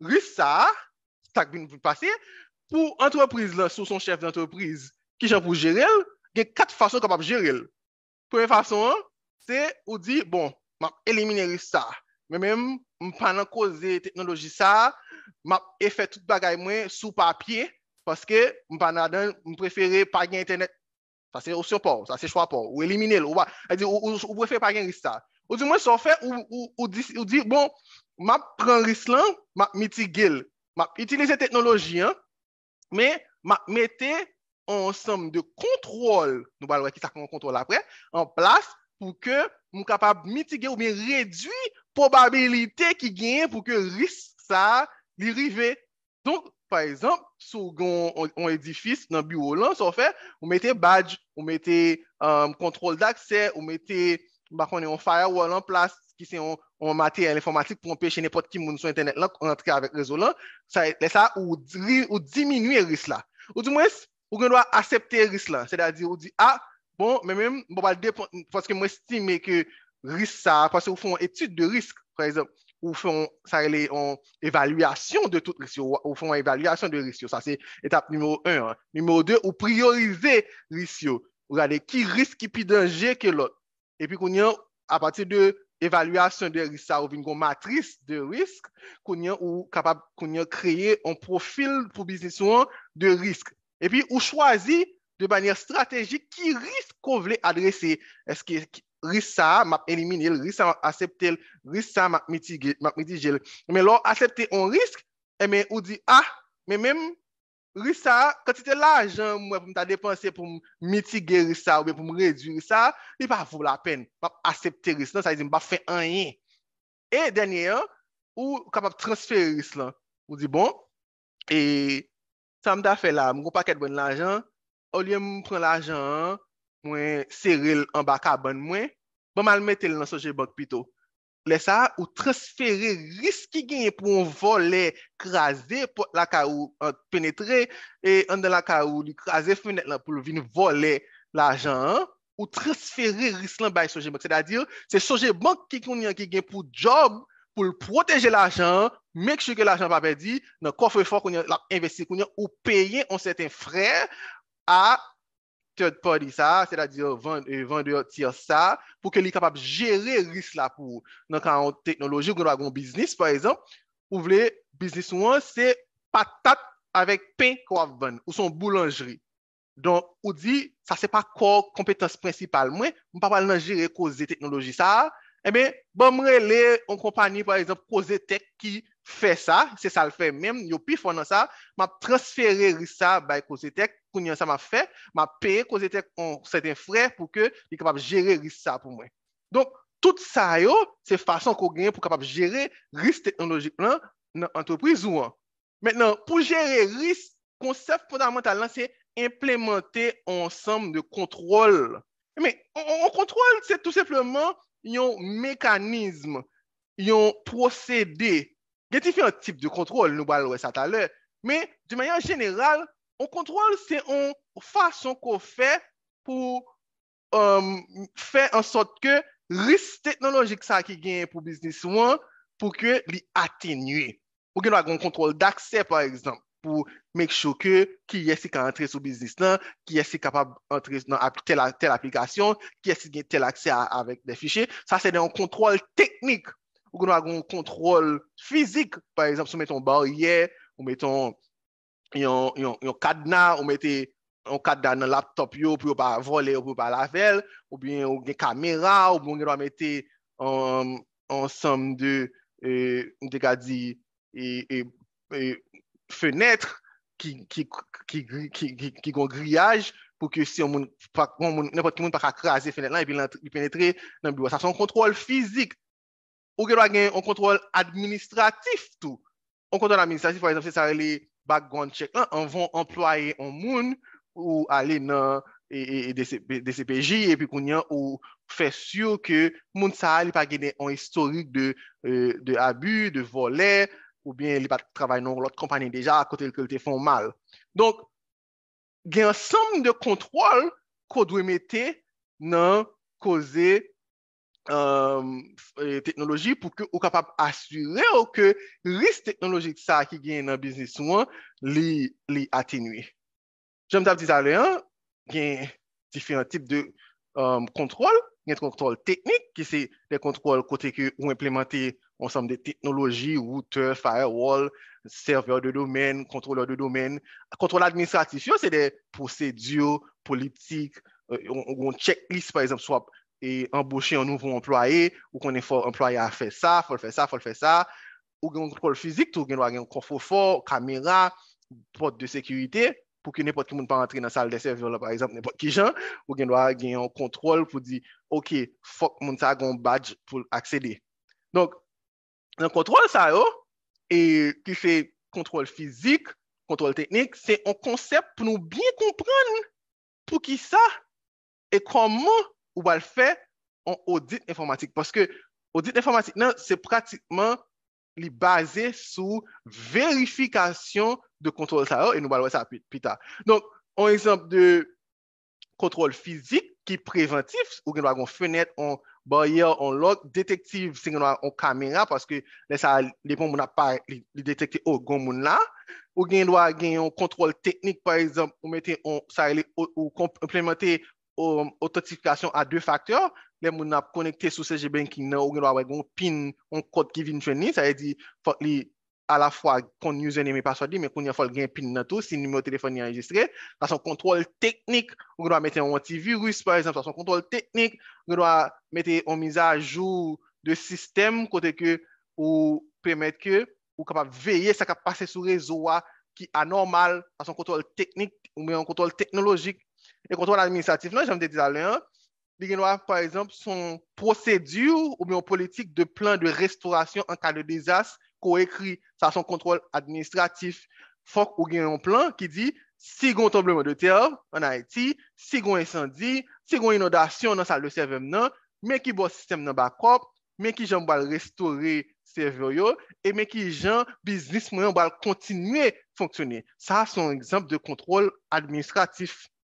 Rista, tak bin passe, pou antreprise la, sou son chef d'antreprise, ki chan pou jere el, gen kat fason kap ap jere el. Pouye fason, se ou di, bon, map elimine Rista. Men men, mpana koze teknoloji sa, map efet tout bagay mwen sou papye, paske mpana den, mprefere pagin internet. Fase, ou se po, sa se chwa po, ou elimine l, ou va, a di, ou prefere pagin Rista. Ou di mwen so fè, ou di, bon, map pran ris lan, map mitigil. Map itilize teknoloji, an. Me, map mette an som de kontrol nou balwe ki sa kon kontrol apre, an plas pou ke mou kapap mitigil ou mi redwi probabilite ki genye pou ke ris sa li rive. Donk, pa esamp, sou gon an edifis nan biwo lan, so fè, ou mette badj, ou mette um, kontrol d'akse, ou mette bakon e yon firewall an plas ki se yon materyal informatik pou an peche nepot ki moun sou internet lak ou antre avèk rezo lan, sa e lè sa ou diminuye ris la. Ou di mwes, ou gen dwa asepte ris la. Se da di ou di, ah, bon, mwen mwen, bo balde, foske mwen stime ke ris sa, foske ou foun etude de risk, foske ou foun, sa e lè yon evalüasyon de tout ris yo, ou foun evalüasyon de ris yo, sa se etap numèro 1. Numèro 2, ou priorize ris yo. Ou gade, ki risk ki pi denje ke lot. E pi kon yon apati de evalwasyon de risa ou vingon matris de risk, kon yon ou kapab kon yon kreye an profil pou biznisyon de risk. E pi ou chwazi de banyer strategik ki risk kon vle adrese. Eske risa map elimine, risa aceptel, risa map mitigel. E men lor acepte an risk, e eh men ou di a, ah, men men... Risa, konti te la ajan mwen pou mta depanse pou m mitige risa ou m pou m redwi risa, li pa vou la pen. Mwen ap asepte risa lan, sa yi di m ba fe an yen. E denye an, ou kap ap transfer risa lan. Mwen di bon, e sa m da fe la, m wou paket mwen la ajan, ou liye m pren la ajan, mwen seril an baka ban mwen, bon, mwen al metel nan soje bank pito. Lè sa, ou transferi risk ki genye pou an volè krasè pou la ka ou euh, penetre e an de la ka ou ni krasè fenèt lan pou vin volè l'ajan, ou transferi risk lan bay soje bank. Se da dir, se soje bank ki genye pou job pou l'proteje l'ajan, mèk chouke l'ajan papè di, nan kofè fò konye lak investi konye ou peyen an seten frè a... pa di sa, c'est-à-dire vendeur tire sa pou ke li kapab jere ris la pou nan ka an teknoloji ou nou agon biznis, par exemple, ou vle, biznis ou an, c'est patate avek pen kwa van ou son boulangeri. Don, ou di, sa se pa kor kompetans principal. Mwen, mwen pa pal nan jere koze teknoloji sa, ebe, eh bon mwen le, an kompani, par exemple, koze tek ki fè sa, se sa l fè mèm, yo pi fò nan sa, m ap transfère ris sa bay kozitek, kounyan sa m ap fè, m ap pè kozitek an sèten frè pou ke di kapap jere ris sa pou mwen. Donk, tout sa yo, se fason kou gen pou kapap jere ris teologi plan nan antwopriz ou an. Mènen, pou jere ris, konsept fondamental nan se implemente ansam de kontrol. Mè, an kontrol se tout sepleman yon mekanizm, yon prosede gen ti fè an tip de kontrol nou bal wè sata lè, mè di mayan general, an kontrol se an fason ko fè pou um, fè an sot ke ris teknologik sa ki gen pou bisnis wan pou ke li atenye. Ou gen wè kon kontrol d'akse, pou mèk chouke ki yè si kan antre sou bisnis nan, ki yè si kapab antre nan tel aplikasyon, ki yè si gen tel akse avèk de fichè. Sa se de an kontrol teknik Ou konwa kon kontrol fizik. Par exemple, sou meton barye, ou meton yon kadna, ou meten yon kadna nan laptop yo, pou yo pa vole, ou pou yo pa lavel, ou bien yon kamera, ou bien bon yon do a meten ansam de, ndega di, e, e, e, fenetre, ki kon griyaj, pou ki si yon moun, nèpot ki moun pa ka krasi fenet lan, yon penetre nan biwa. Sa son kontrol fizik, Ou genwa gen yon kontrol administratif tou. Yon kontrol administratif, for example, se sa li background check lan, an van employe an moun ou ale nan e, e, e, DCPJ, epi kou nyan ou fè syou ke moun sa li pa genen an historik de abu, de vole, ou bien li pa travay nan lot kompanyen deja akote li ke lte fon mal. Donk, gen yon samm de kontrol kou dwe mette nan koze Euh, euh, teknoloji pou ke ou kapap asyre ou ke list teknoloji ki sa ki gen nan bisnis ou an li atenwe. Jom tap dizale an, gen diferent tip de kontrol, euh, gen kontrol teknik ki se de kontrol kote ke ou implemente ansam de teknoloji router, firewall, serveur de domen, kontroler de domen. Kontrol administratif yo, se de prosedyo politik ou on checklist par exemple, so ap e emboshe yon nouvou employe, ou konen fò employe a fè sa, fò fè sa, fò fè sa, ou gen yon kontrol fizik, tou gen wak gen yon kofo fò, kamera, pot de sekurite, pou ki nepot ki moun pa rentre nan sal de servio la, par exemple, nepot ki jan, ou gen wak gen yon kontrol pou di, ok, fòk moun sa yon badge pou l'aksele. Donk, yon kontrol sa yo, e ki fè kontrol fizik, kontrol teknik, se yon konsep pou nou biye kompran, pou ki sa, e koman, ou bal fè an audit informatik. Paske audit informatik nan, se pratikman li baze sou verifikasyon de kontrol sa yo, e nou bal wè sa pita. Donk, an exemple de kontrol fizik ki preventif, ou gen doa gon fenet, on bayer, on log, detektiv, se gen doa on kamera, paske le sa depon moun apay li detekte ou oh, gon moun la, ou gen doa gen yon kontrol teknik, par exemple, ou mette yon sa yeli ou komplementè autentifikasyon a dwe faktor, le moun ap konekte sou CG Banking nan, ou genwa wek goun pin, on kote ki vin chwen ni, sa yè di, fote li, a la fwa, kon yuzen ne mi pa swa di, men kon yon fote gen pin nan tou, si nime o telefon ni anjistre, sa son kontrol teknik, ou genwa mette yon antivirus, par exemple, sa son kontrol teknik, genwa mette yon mizajou, de sistem, kote ke, ou premet ke, ou kapap veye, sa kapase sou rezowa, ki anormal, sa son kontrol teknik, ou men yon kontrol teknologik, E kontrol administratif nan, jom de dizalè an, li gen wav par exemple son prosedur ou mè yon politik de plan de restaurasyon an ka de dezas ko ekri sa son kontrol administratif fok ou gen yon plan ki di, si gon tomble mè de ter an Haiti, si gon incendi, si gon inodasyon nan sal de servem nan, mè ki bo sistem nan bakop, mè ki jom bal restore serveyo, e mè ki jom biznis mè yon bal kontinue fonksyonè. Sa son exemple de kontrol administratif.